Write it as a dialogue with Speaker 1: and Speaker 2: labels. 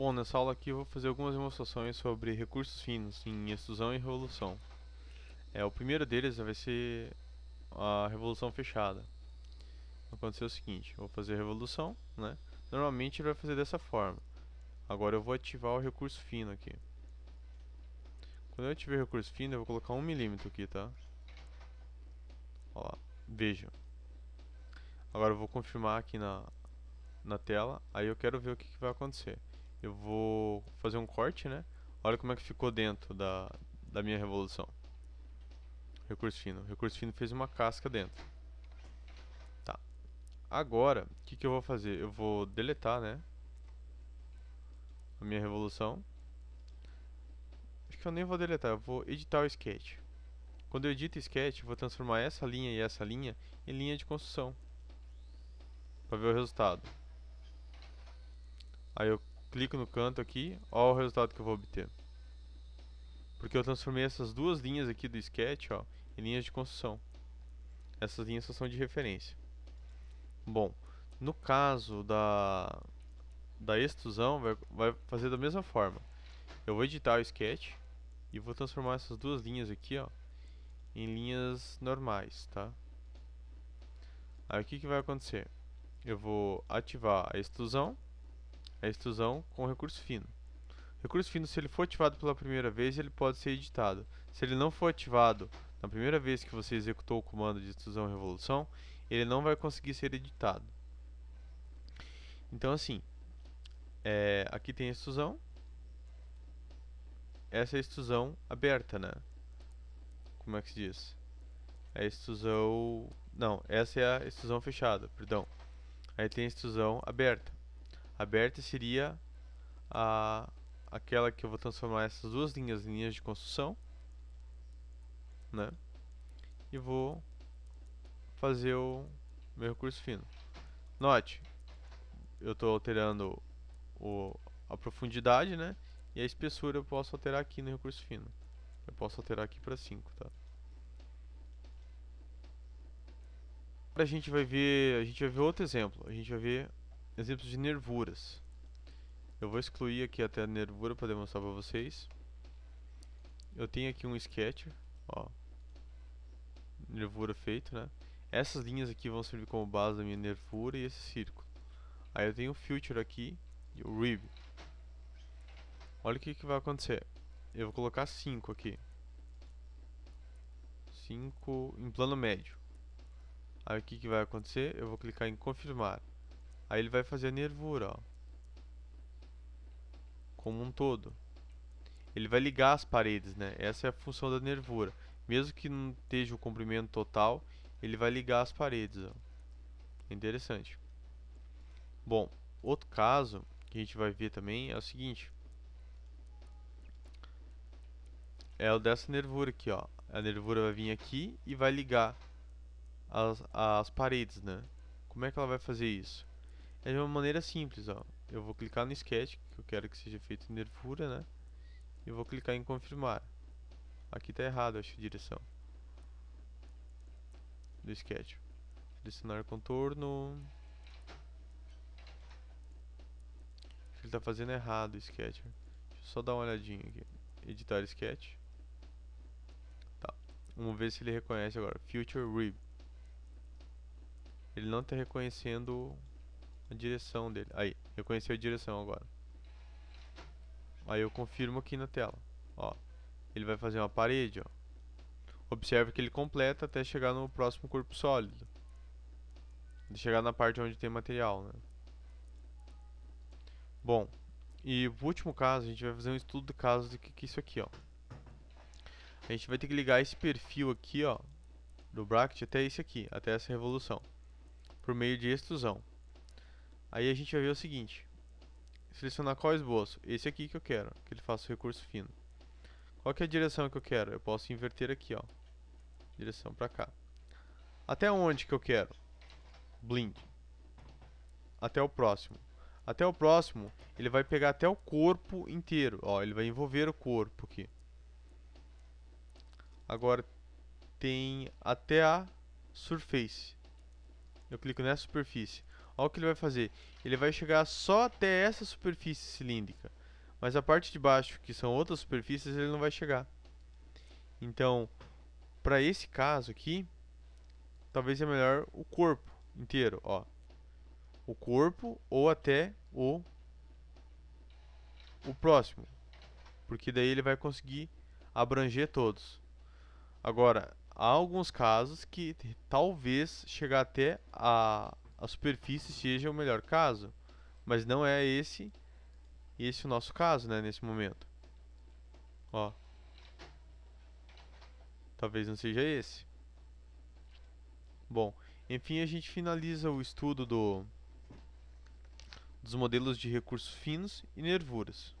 Speaker 1: Bom, nessa aula aqui eu vou fazer algumas demonstrações sobre recursos finos em extrusão e revolução. É, o primeiro deles vai ser a revolução fechada. Vai acontecer o seguinte, vou fazer a revolução, né? Normalmente ele vai fazer dessa forma. Agora eu vou ativar o recurso fino aqui. Quando eu ativer o recurso fino, eu vou colocar 1 milímetro aqui, tá? Ó lá, veja. Agora eu vou confirmar aqui na, na tela, aí eu quero ver o que, que vai acontecer eu vou fazer um corte, né? Olha como é que ficou dentro da, da minha revolução. Recurso fino. Recurso fino fez uma casca dentro. Tá. Agora, o que, que eu vou fazer? Eu vou deletar, né? A minha revolução. Acho que eu nem vou deletar, eu vou editar o sketch. Quando eu edito o sketch, eu vou transformar essa linha e essa linha em linha de construção. Para ver o resultado. Aí eu clico no canto aqui, olha o resultado que eu vou obter. Porque eu transformei essas duas linhas aqui do sketch ó, em linhas de construção. Essas linhas são de referência. Bom, no caso da, da extrusão, vai, vai fazer da mesma forma. Eu vou editar o sketch e vou transformar essas duas linhas aqui ó, em linhas normais. Tá? Aí o que, que vai acontecer? Eu vou ativar a extrusão é a extrusão com recurso fino. recurso fino, se ele for ativado pela primeira vez, ele pode ser editado. Se ele não for ativado na primeira vez que você executou o comando de extrusão e revolução, ele não vai conseguir ser editado. Então assim, é, aqui tem a extrusão, essa é a extrusão aberta, né? Como é que se diz? É a extrusão... não, essa é a extrusão fechada, perdão. Aí tem a extrusão aberta aberta seria a, aquela que eu vou transformar essas duas linhas em linhas de construção, né? E vou fazer o meu recurso fino. Note, eu estou alterando o, a profundidade, né? E a espessura eu posso alterar aqui no recurso fino. Eu posso alterar aqui para 5, tá? Agora a gente vai ver, a gente vai ver outro exemplo. A gente vai ver exemplos de nervuras. Eu vou excluir aqui até a nervura para demonstrar para vocês. Eu tenho aqui um sketch, ó. Nervura feito, né? Essas linhas aqui vão servir como base da minha nervura e esse círculo. Aí eu tenho o filter aqui e o rib. Olha o que, que vai acontecer. Eu vou colocar 5 aqui. 5 em plano médio. Aí o que, que vai acontecer? Eu vou clicar em confirmar. Aí ele vai fazer a nervura, ó. Como um todo. Ele vai ligar as paredes, né? Essa é a função da nervura. Mesmo que não esteja o comprimento total, ele vai ligar as paredes, ó. Interessante. Bom, outro caso que a gente vai ver também é o seguinte. É o dessa nervura aqui, ó. A nervura vai vir aqui e vai ligar as, as paredes, né? Como é que ela vai fazer isso? é de uma maneira simples, ó. Eu vou clicar no sketch, que eu quero que seja feito em nervura, né? E vou clicar em confirmar. Aqui tá errado, acho, a direção. Do sketch. Selecionar contorno. Acho que ele tá fazendo errado o sketch. Deixa eu só dar uma olhadinha aqui. Editar sketch. Tá. Vamos ver se ele reconhece agora. Future Rib. Ele não tá reconhecendo a direção dele. Aí, reconheceu a direção agora. Aí eu confirmo aqui na tela. Ó, ele vai fazer uma parede, ó. Observe que ele completa até chegar no próximo corpo sólido. De chegar na parte onde tem material, né? Bom, e o último caso, a gente vai fazer um estudo de caso do que, que é isso aqui, ó. A gente vai ter que ligar esse perfil aqui, ó, do bracket até esse aqui, até essa revolução, por meio de extrusão. Aí a gente vai ver o seguinte. Selecionar qual esboço? Esse aqui que eu quero, que ele faça o recurso fino. Qual que é a direção que eu quero? Eu posso inverter aqui, ó. Direção para cá. Até onde que eu quero? Blink. Até o próximo. Até o próximo, ele vai pegar até o corpo inteiro. Ó, ele vai envolver o corpo aqui. Agora tem até a surface. Eu clico nessa superfície. Olha o que ele vai fazer. Ele vai chegar só até essa superfície cilíndrica. Mas a parte de baixo, que são outras superfícies, ele não vai chegar. Então, para esse caso aqui, talvez é melhor o corpo inteiro, ó. O corpo ou até o o próximo. Porque daí ele vai conseguir abranger todos. Agora, há alguns casos que talvez chegar até a a superfície seja o melhor caso. Mas não é esse, esse o nosso caso, né, nesse momento. Ó. Talvez não seja esse. Bom, enfim, a gente finaliza o estudo do, dos modelos de recursos finos e nervuras.